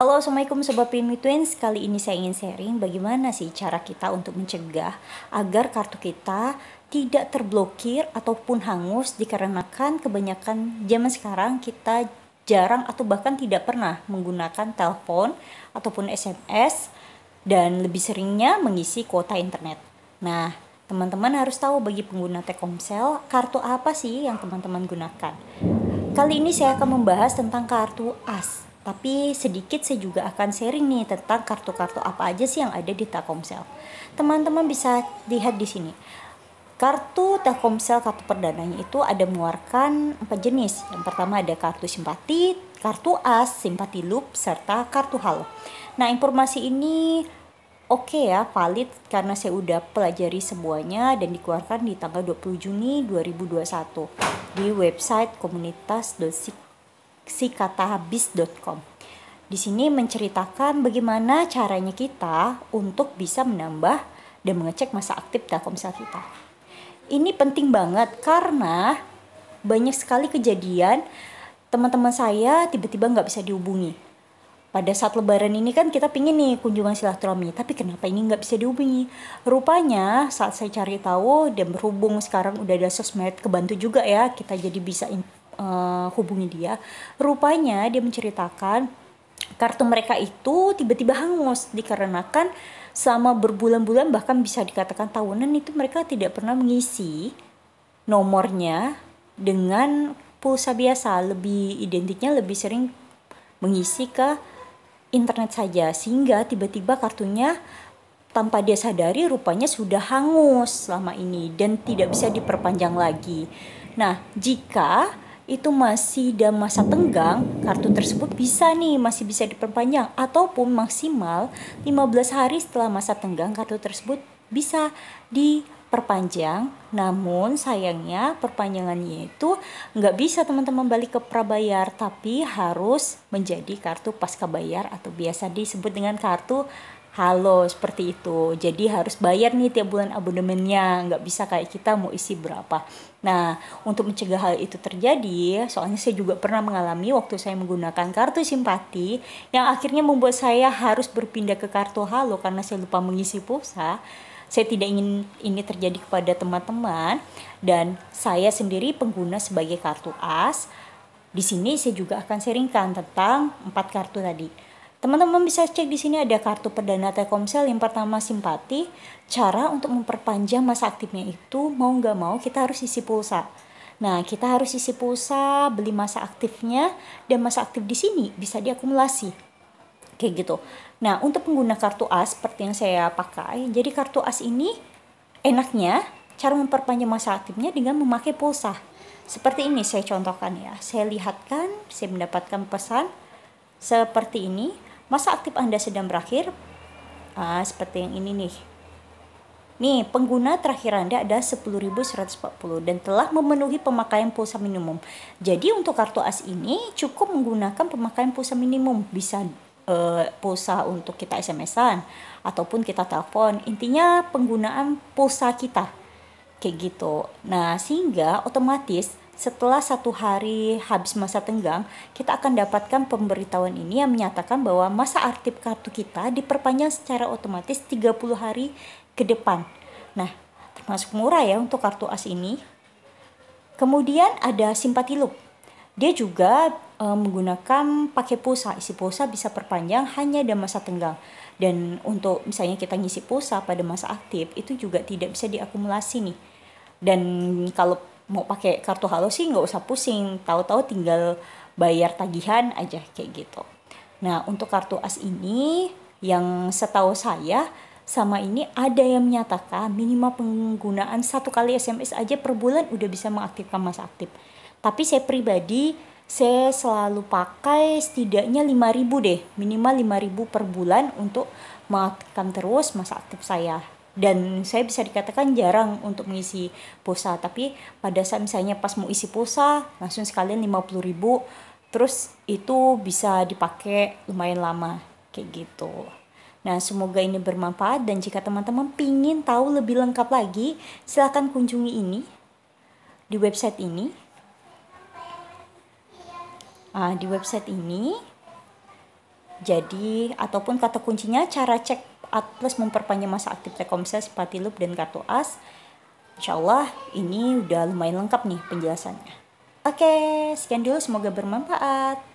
Halo Assalamualaikum Sobat Primi Twins Kali ini saya ingin sharing bagaimana sih cara kita untuk mencegah agar kartu kita tidak terblokir ataupun hangus dikarenakan kebanyakan zaman sekarang kita jarang atau bahkan tidak pernah menggunakan telepon ataupun SMS dan lebih seringnya mengisi kuota internet. Nah, teman-teman harus tahu bagi pengguna Telkomsel kartu apa sih yang teman-teman gunakan. Kali ini saya akan membahas tentang kartu AS tapi sedikit saya juga akan sharing nih tentang kartu-kartu apa aja sih yang ada di Telkomsel. Teman-teman bisa lihat di sini. Kartu Telkomsel kartu perdananya itu ada mengeluarkan empat jenis. Yang pertama ada kartu simpati, kartu as, simpati loop, serta kartu halo. Nah informasi ini oke okay ya, valid karena saya udah pelajari semuanya dan dikeluarkan di tanggal 20 Juni 2021 di website komunitas.sik sikatahabis.com. katahabis.com. Di sini menceritakan bagaimana caranya kita untuk bisa menambah dan mengecek masa aktif Telkomsel kita. Ini penting banget karena banyak sekali kejadian teman-teman saya tiba-tiba nggak bisa dihubungi. Pada saat lebaran ini kan kita pingin nih kunjungan silaturahmi, tapi kenapa ini nggak bisa dihubungi? Rupanya saat saya cari tahu dan berhubung sekarang udah ada sosmed kebantu juga ya, kita jadi bisa uh, hubungi dia rupanya dia menceritakan kartu mereka itu tiba-tiba hangus dikarenakan selama berbulan-bulan bahkan bisa dikatakan tahunan itu mereka tidak pernah mengisi nomornya dengan pulsa biasa lebih identiknya lebih sering mengisi ke internet saja sehingga tiba-tiba kartunya tanpa dia sadari rupanya sudah hangus selama ini dan tidak bisa diperpanjang lagi. Nah, jika itu masih dalam masa tenggang, kartu tersebut bisa nih masih bisa diperpanjang ataupun maksimal 15 hari setelah masa tenggang kartu tersebut bisa diperpanjang. Namun sayangnya perpanjangannya itu nggak bisa teman-teman balik ke prabayar, tapi harus menjadi kartu pasca bayar atau biasa disebut dengan kartu halo seperti itu jadi harus bayar nih tiap bulan abonemennya nggak bisa kayak kita mau isi berapa nah untuk mencegah hal itu terjadi soalnya saya juga pernah mengalami waktu saya menggunakan kartu simpati yang akhirnya membuat saya harus berpindah ke kartu halo karena saya lupa mengisi pulsa saya tidak ingin ini terjadi kepada teman-teman dan saya sendiri pengguna sebagai kartu as di sini saya juga akan sharingkan tentang empat kartu tadi Teman-teman bisa cek di sini ada kartu perdana Telkomsel yang pertama simpati. Cara untuk memperpanjang masa aktifnya itu mau nggak mau kita harus isi pulsa. Nah, kita harus isi pulsa, beli masa aktifnya, dan masa aktif di sini bisa diakumulasi. Kayak gitu. Nah, untuk pengguna kartu AS seperti yang saya pakai, jadi kartu AS ini enaknya cara memperpanjang masa aktifnya dengan memakai pulsa. Seperti ini saya contohkan ya. Saya lihatkan, saya mendapatkan pesan seperti ini Masa aktif Anda sedang berakhir? Ah, seperti yang ini nih. Nih, pengguna terakhir Anda ada 10.140 dan telah memenuhi pemakaian pulsa minimum. Jadi untuk kartu AS ini cukup menggunakan pemakaian pulsa minimum, bisa uh, pulsa untuk kita SMS-an ataupun kita telepon. Intinya penggunaan pulsa kita kayak gitu. Nah, sehingga otomatis setelah satu hari habis masa tenggang, kita akan dapatkan pemberitahuan ini yang menyatakan bahwa masa aktif kartu kita diperpanjang secara otomatis 30 hari ke depan. Nah, termasuk murah ya untuk kartu as ini. Kemudian ada simpati loop. Dia juga e, menggunakan pakai pulsa. Isi pulsa bisa perpanjang hanya dalam masa tenggang. Dan untuk misalnya kita ngisi pulsa pada masa aktif itu juga tidak bisa diakumulasi nih. Dan kalau mau pakai kartu halo sih nggak usah pusing tahu-tahu tinggal bayar tagihan aja kayak gitu nah untuk kartu as ini yang setahu saya sama ini ada yang menyatakan minimal penggunaan satu kali SMS aja per bulan udah bisa mengaktifkan masa aktif. Tapi saya pribadi saya selalu pakai setidaknya 5000 deh, minimal 5000 per bulan untuk mengaktifkan terus masa aktif saya dan saya bisa dikatakan jarang untuk mengisi pulsa tapi pada saat misalnya pas mau isi pulsa langsung sekalian 50 ribu terus itu bisa dipakai lumayan lama kayak gitu Nah, semoga ini bermanfaat dan jika teman-teman pingin tahu lebih lengkap lagi, silahkan kunjungi ini di website ini. Ah, di website ini, jadi ataupun kata kuncinya cara cek plus memperpanjang masa aktif Telkomsel, loop dan kartu AS. Insya Allah ini udah lumayan lengkap nih penjelasannya. Oke, sekian dulu semoga bermanfaat.